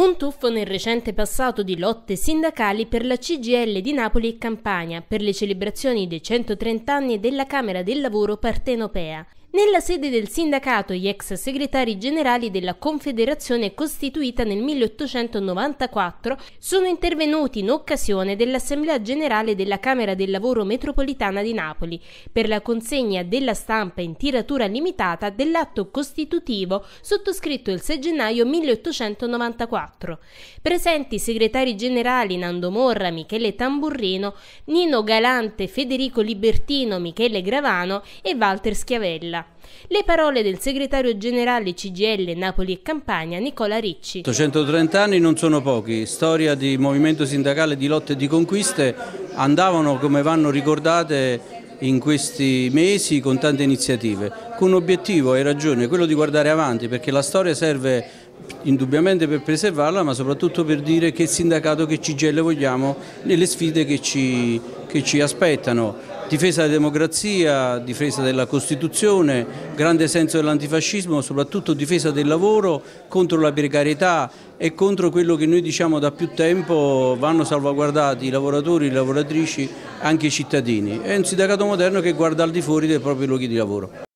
Un tuffo nel recente passato di lotte sindacali per la CGL di Napoli e Campania, per le celebrazioni dei 130 anni della Camera del Lavoro Partenopea. Nella sede del sindacato gli ex segretari generali della Confederazione costituita nel 1894 sono intervenuti in occasione dell'Assemblea Generale della Camera del Lavoro Metropolitana di Napoli per la consegna della stampa in tiratura limitata dell'atto costitutivo sottoscritto il 6 gennaio 1894. Presenti i segretari generali Nando Morra, Michele Tamburrino, Nino Galante, Federico Libertino, Michele Gravano e Walter Schiavella. Nicola. Le parole del segretario generale CGL Napoli e Campania, Nicola Ricci. 130 anni non sono pochi, storia di movimento sindacale, di lotte e di conquiste andavano come vanno ricordate in questi mesi con tante iniziative, con un obiettivo, hai ragione, quello di guardare avanti perché la storia serve indubbiamente per preservarla ma soprattutto per dire che sindacato che CGL vogliamo nelle sfide che ci, che ci aspettano difesa della democrazia, difesa della Costituzione, grande senso dell'antifascismo, soprattutto difesa del lavoro contro la precarietà e contro quello che noi diciamo da più tempo vanno salvaguardati i lavoratori, le lavoratrici, anche i cittadini. È un sindacato moderno che guarda al di fuori dei propri luoghi di lavoro.